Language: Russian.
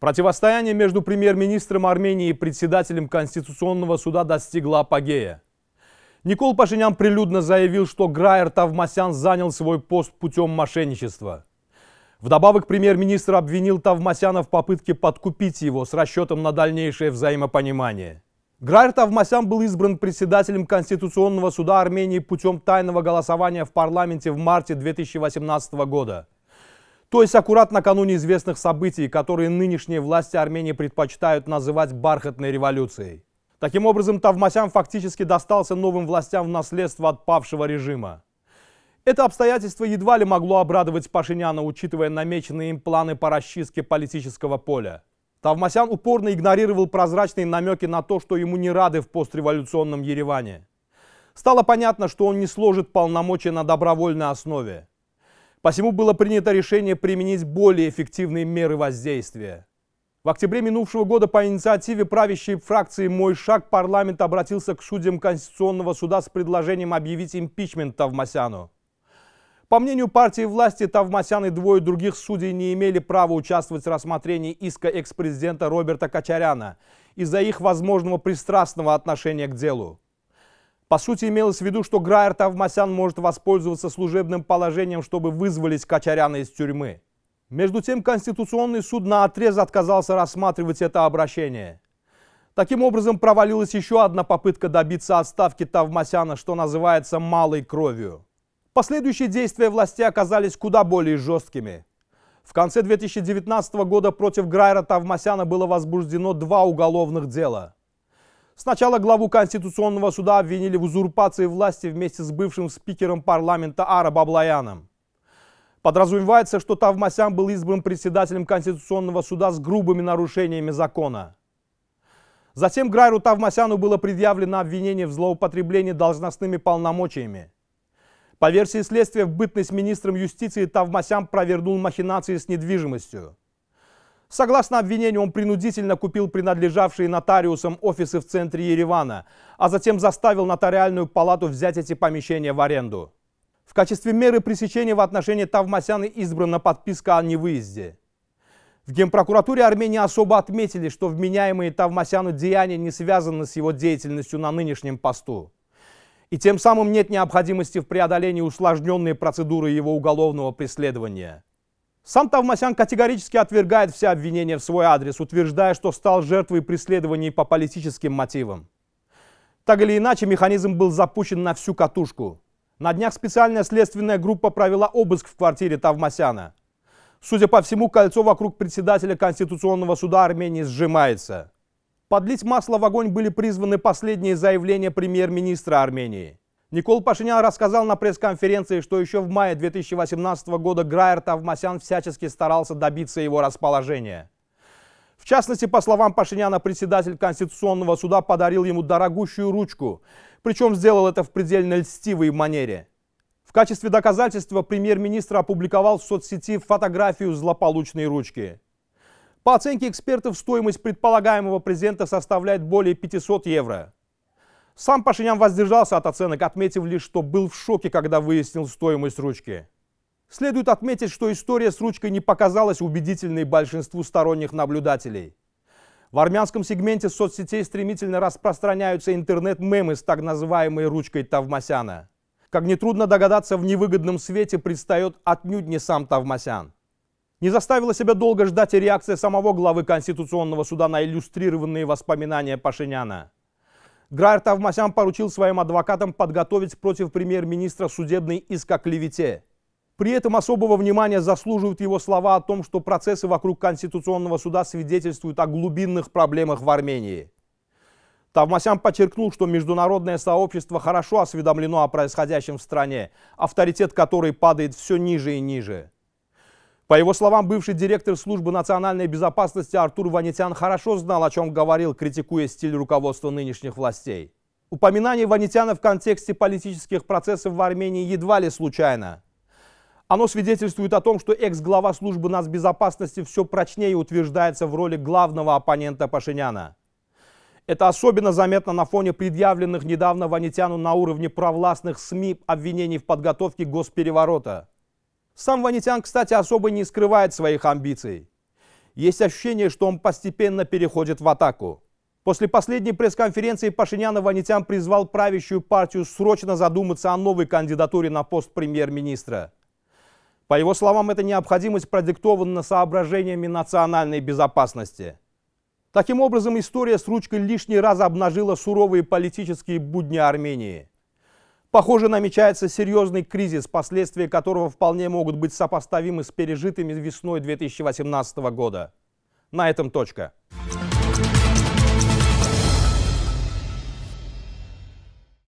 Противостояние между премьер-министром Армении и председателем Конституционного суда достигло апогея. Никол Пашинян прилюдно заявил, что Граер Тавмасян занял свой пост путем мошенничества. Вдобавок премьер-министр обвинил Тавмасяна в попытке подкупить его с расчетом на дальнейшее взаимопонимание. Граер Тавмасян был избран председателем Конституционного суда Армении путем тайного голосования в парламенте в марте 2018 года – то есть аккурат накануне известных событий, которые нынешние власти Армении предпочитают называть «бархатной революцией». Таким образом, Тавмасян фактически достался новым властям в наследство от павшего режима. Это обстоятельство едва ли могло обрадовать Пашиняна, учитывая намеченные им планы по расчистке политического поля. Тавмасян упорно игнорировал прозрачные намеки на то, что ему не рады в постреволюционном Ереване. Стало понятно, что он не сложит полномочия на добровольной основе. Посему было принято решение применить более эффективные меры воздействия. В октябре минувшего года по инициативе правящей фракции «Мой шаг» парламент обратился к судьям Конституционного суда с предложением объявить импичмент Тавмасяну. По мнению партии власти, Тавмасян и двое других судей не имели права участвовать в рассмотрении иска экс-президента Роберта Качаряна из-за их возможного пристрастного отношения к делу. По сути, имелось в виду, что Граер Тавмасян может воспользоваться служебным положением, чтобы вызволить Качаряна из тюрьмы. Между тем, Конституционный суд на отрез отказался рассматривать это обращение. Таким образом, провалилась еще одна попытка добиться отставки Тавмасяна, что называется «малой кровью». Последующие действия власти оказались куда более жесткими. В конце 2019 года против Грайра Тавмасяна было возбуждено два уголовных дела – Сначала главу Конституционного суда обвинили в узурпации власти вместе с бывшим спикером парламента Ара Баблояном. Подразумевается, что Тавмасян был избран председателем Конституционного суда с грубыми нарушениями закона. Затем Грайру Тавмасяну было предъявлено обвинение в злоупотреблении должностными полномочиями. По версии следствия, в бытность министром юстиции Тавмасян провернул махинации с недвижимостью. Согласно обвинению, он принудительно купил принадлежавшие нотариусам офисы в центре Еревана, а затем заставил нотариальную палату взять эти помещения в аренду. В качестве меры пресечения в отношении Тавмасяна избрана подписка о невыезде. В Генпрокуратуре Армении особо отметили, что вменяемые Тавмасяну деяния не связаны с его деятельностью на нынешнем посту. И тем самым нет необходимости в преодолении усложненной процедуры его уголовного преследования. Сам Тавмасян категорически отвергает все обвинения в свой адрес, утверждая, что стал жертвой преследований по политическим мотивам. Так или иначе, механизм был запущен на всю катушку. На днях специальная следственная группа провела обыск в квартире Тавмасяна. Судя по всему, кольцо вокруг председателя Конституционного суда Армении сжимается. Подлить масло в огонь были призваны последние заявления премьер-министра Армении – Никол Пашинян рассказал на пресс-конференции, что еще в мае 2018 года Граер Тавмасян всячески старался добиться его расположения. В частности, по словам Пашиняна, председатель Конституционного суда подарил ему дорогущую ручку, причем сделал это в предельно льстивой манере. В качестве доказательства премьер-министр опубликовал в соцсети фотографию злополучной ручки. По оценке экспертов, стоимость предполагаемого презента составляет более 500 евро – сам Пашинян воздержался от оценок, отметив лишь, что был в шоке, когда выяснил стоимость ручки. Следует отметить, что история с ручкой не показалась убедительной большинству сторонних наблюдателей. В армянском сегменте соцсетей стремительно распространяются интернет-мемы с так называемой ручкой Тавмасяна. Как нетрудно догадаться, в невыгодном свете предстает отнюдь не сам Тавмасян. Не заставила себя долго ждать и реакция самого главы Конституционного суда на иллюстрированные воспоминания Пашиняна. Граер Тавмасян поручил своим адвокатам подготовить против премьер-министра судебный иск о клевете. При этом особого внимания заслуживают его слова о том, что процессы вокруг Конституционного суда свидетельствуют о глубинных проблемах в Армении. Тавмасян подчеркнул, что международное сообщество хорошо осведомлено о происходящем в стране, авторитет которой падает все ниже и ниже. По его словам, бывший директор службы национальной безопасности Артур Ванитян хорошо знал, о чем говорил, критикуя стиль руководства нынешних властей. Упоминание Ванитяна в контексте политических процессов в Армении едва ли случайно. Оно свидетельствует о том, что экс-глава службы нацбезопасности все прочнее утверждается в роли главного оппонента Пашиняна. Это особенно заметно на фоне предъявленных недавно Ванитяну на уровне провластных СМИ обвинений в подготовке госпереворота – сам Ванитян, кстати, особо не скрывает своих амбиций. Есть ощущение, что он постепенно переходит в атаку. После последней пресс-конференции Пашиняна Ванитян призвал правящую партию срочно задуматься о новой кандидатуре на пост премьер-министра. По его словам, эта необходимость продиктована соображениями национальной безопасности. Таким образом, история с ручкой лишний раз обнажила суровые политические будни Армении – Похоже, намечается серьезный кризис, последствия которого вполне могут быть сопоставимы с пережитыми весной 2018 года. На этом точка.